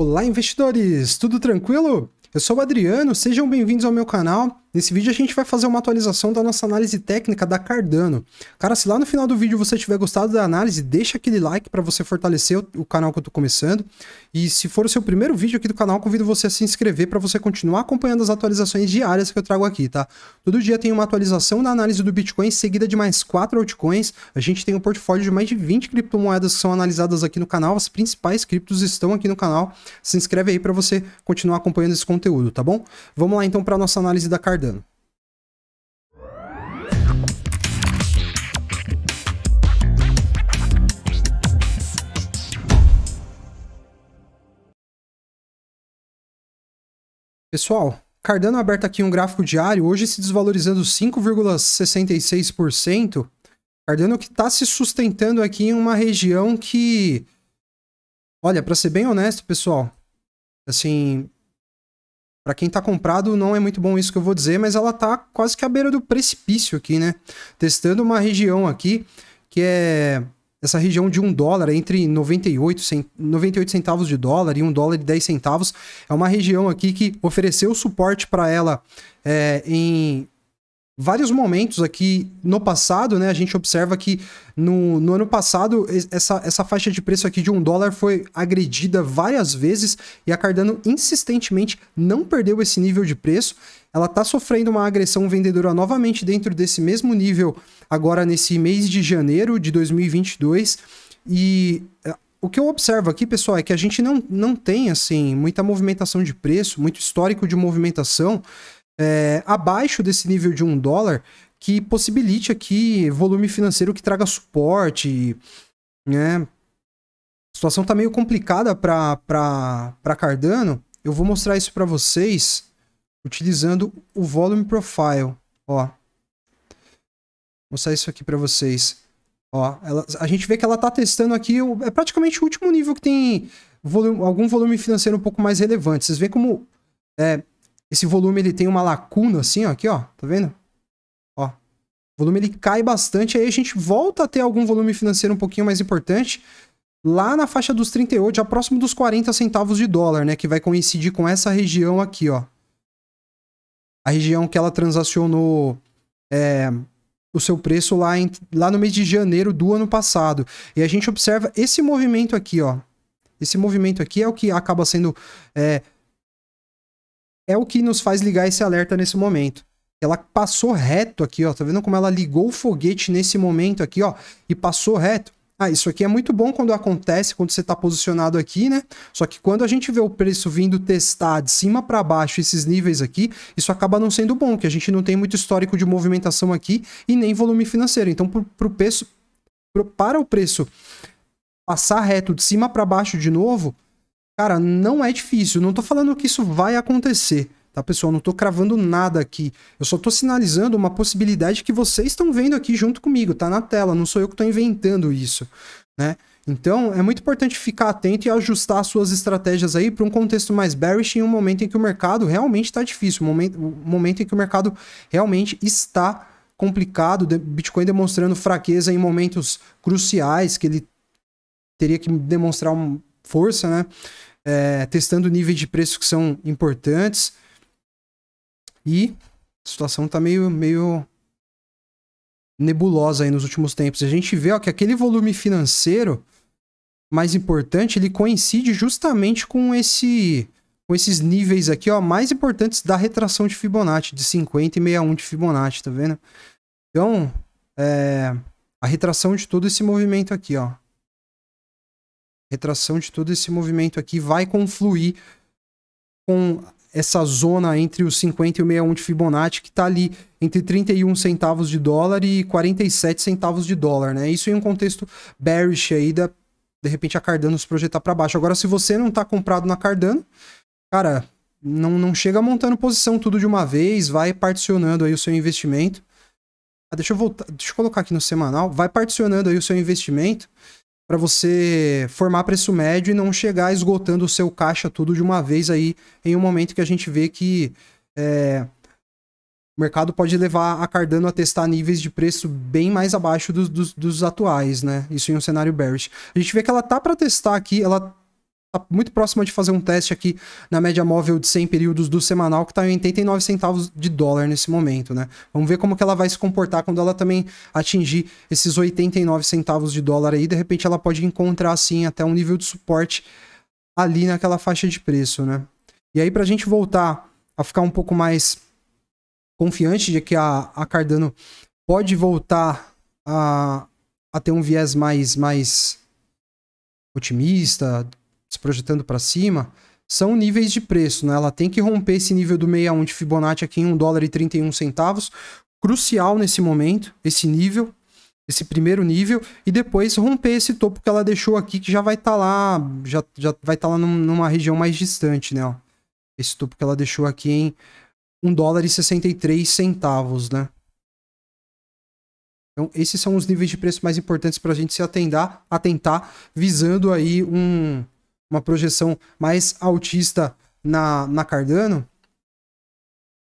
Olá, investidores! Tudo tranquilo? Eu sou o Adriano, sejam bem-vindos ao meu canal Nesse vídeo a gente vai fazer uma atualização da nossa análise técnica da Cardano. Cara, se lá no final do vídeo você tiver gostado da análise, deixa aquele like para você fortalecer o canal que eu tô começando. E se for o seu primeiro vídeo aqui do canal, convido você a se inscrever para você continuar acompanhando as atualizações diárias que eu trago aqui, tá? Todo dia tem uma atualização da análise do Bitcoin, seguida de mais quatro altcoins. A gente tem um portfólio de mais de 20 criptomoedas que são analisadas aqui no canal. As principais criptos estão aqui no canal. Se inscreve aí para você continuar acompanhando esse conteúdo, tá bom? Vamos lá então para nossa análise da Cardano aguardando. Pessoal, Cardano aberto aqui um gráfico diário, hoje se desvalorizando 5,66%. Cardano que está se sustentando aqui em uma região que, olha, para ser bem honesto, pessoal, assim, para quem está comprado, não é muito bom isso que eu vou dizer, mas ela está quase que à beira do precipício aqui, né? Testando uma região aqui que é essa região de um dólar, entre 98, cent... 98 centavos de dólar e um dólar e 10 centavos. É uma região aqui que ofereceu suporte para ela é, em vários momentos aqui no passado, né? A gente observa que no, no ano passado essa, essa faixa de preço aqui de um dólar foi agredida várias vezes e a Cardano insistentemente não perdeu esse nível de preço. Ela está sofrendo uma agressão vendedora novamente dentro desse mesmo nível agora nesse mês de janeiro de 2022 e eh, o que eu observo aqui, pessoal, é que a gente não, não tem assim muita movimentação de preço, muito histórico de movimentação é, abaixo desse nível de um dólar que possibilite aqui volume financeiro que traga suporte, né? A situação tá meio complicada para Cardano. Eu vou mostrar isso para vocês utilizando o Volume Profile, ó. Vou mostrar isso aqui para vocês. Ó, ela, a gente vê que ela tá testando aqui, é praticamente o último nível que tem volume, algum volume financeiro um pouco mais relevante. Vocês veem como é, esse volume ele tem uma lacuna assim, ó, aqui, ó, tá vendo? Ó. O volume ele cai bastante, aí a gente volta a ter algum volume financeiro um pouquinho mais importante lá na faixa dos 38, já próximo dos 40 centavos de dólar, né, que vai coincidir com essa região aqui, ó. A região que ela transacionou é, o seu preço lá, em, lá no mês de janeiro do ano passado. E a gente observa esse movimento aqui, ó. Esse movimento aqui é o que acaba sendo é, é o que nos faz ligar esse alerta nesse momento. Ela passou reto aqui, ó. Tá vendo como ela ligou o foguete nesse momento aqui, ó? E passou reto. Ah, isso aqui é muito bom quando acontece, quando você está posicionado aqui, né? Só que quando a gente vê o preço vindo testar de cima para baixo esses níveis aqui, isso acaba não sendo bom, que a gente não tem muito histórico de movimentação aqui e nem volume financeiro. Então, pro, pro preço, pro, para o preço passar reto de cima para baixo de novo, Cara, não é difícil. Não tô falando que isso vai acontecer, tá, pessoal? Não tô cravando nada aqui. Eu só tô sinalizando uma possibilidade que vocês estão vendo aqui junto comigo, tá na tela. Não sou eu que tô inventando isso, né? Então, é muito importante ficar atento e ajustar suas estratégias aí para um contexto mais bearish em um momento em que o mercado realmente está difícil, um momento, um momento em que o mercado realmente está complicado, Bitcoin demonstrando fraqueza em momentos cruciais que ele teria que demonstrar um, força, né? É, testando níveis de preço que são importantes. E a situação está meio, meio nebulosa aí nos últimos tempos. A gente vê ó, que aquele volume financeiro mais importante, ele coincide justamente com esse com esses níveis aqui, ó, mais importantes da retração de Fibonacci, de 50 e 61 de Fibonacci, tá vendo? Então, é, a retração de todo esse movimento aqui, ó, retração de todo esse movimento aqui vai confluir com essa zona entre os 50 e o 61 de Fibonacci, que está ali entre 31 centavos de dólar e 47 centavos de dólar, né? Isso em um contexto bearish aí, da, de repente a Cardano se projetar para baixo. Agora, se você não está comprado na Cardano, cara, não, não chega montando posição tudo de uma vez, vai particionando aí o seu investimento. Ah, deixa eu voltar, deixa eu colocar aqui no semanal, vai particionando aí o seu investimento para você formar preço médio e não chegar esgotando o seu caixa tudo de uma vez aí em um momento que a gente vê que é, o mercado pode levar a Cardano a testar níveis de preço bem mais abaixo dos, dos, dos atuais, né? Isso em um cenário bearish. A gente vê que ela tá para testar aqui, ela tá muito próxima de fazer um teste aqui na média móvel de 100 períodos do semanal, que está em 89 centavos de dólar nesse momento, né? Vamos ver como que ela vai se comportar quando ela também atingir esses 89 centavos de dólar aí, de repente ela pode encontrar, assim, até um nível de suporte ali naquela faixa de preço, né? E aí, para a gente voltar a ficar um pouco mais confiante de que a, a Cardano pode voltar a, a ter um viés mais, mais otimista, se projetando para cima, são níveis de preço, né? Ela tem que romper esse nível do 61 de Fibonacci aqui em 1 dólar e 31 centavos, crucial nesse momento, esse nível, esse primeiro nível, e depois romper esse topo que ela deixou aqui, que já vai estar tá lá, já, já vai estar tá lá num, numa região mais distante, né? Ó. Esse topo que ela deixou aqui em 1 dólar e 63 centavos, né? Então, esses são os níveis de preço mais importantes para a gente se atentar, atentar, visando aí um, uma projeção mais altista na, na Cardano.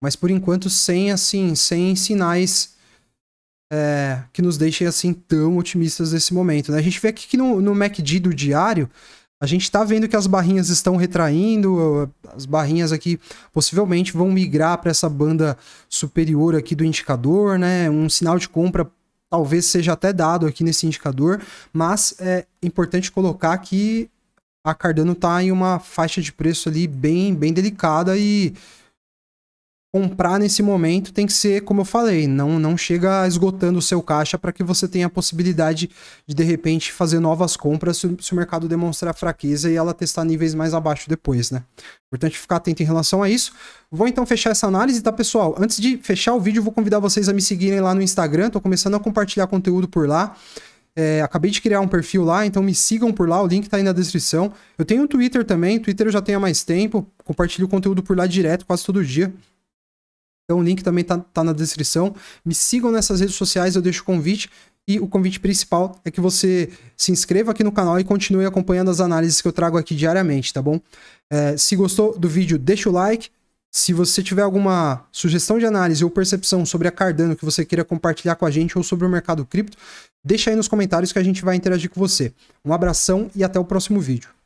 Mas por enquanto, sem assim, sem sinais é, que nos deixem assim tão otimistas nesse momento. Né? A gente vê aqui que no, no MACD do diário, a gente está vendo que as barrinhas estão retraindo, as barrinhas aqui possivelmente vão migrar para essa banda superior aqui do indicador, né? Um sinal de compra talvez seja até dado aqui nesse indicador, mas é importante colocar que a Cardano está em uma faixa de preço ali bem, bem delicada e comprar nesse momento tem que ser, como eu falei, não, não chega esgotando o seu caixa para que você tenha a possibilidade de, de repente, fazer novas compras se, se, o mercado demonstrar fraqueza e ela testar níveis mais abaixo depois, né? Importante ficar atento em relação a isso. Vou então fechar essa análise, tá, pessoal? Antes de fechar o vídeo, vou convidar vocês a me seguirem lá no Instagram, tô começando a compartilhar conteúdo por lá. É, acabei de criar um perfil lá, então me sigam por lá, o link tá aí na descrição. Eu tenho um Twitter também, Twitter eu já tenho há mais tempo, compartilho conteúdo por lá direto, quase todo dia. Então o link também tá, tá na descrição. Me sigam nessas redes sociais, eu deixo o convite. E o convite principal é que você se inscreva aqui no canal e continue acompanhando as análises que eu trago aqui diariamente, tá bom? É, se gostou do vídeo, deixa o like. Se você tiver alguma sugestão de análise ou percepção sobre a Cardano que você queira compartilhar com a gente ou sobre o mercado cripto, deixa aí nos comentários que a gente vai interagir com você. Um abração e até o próximo vídeo.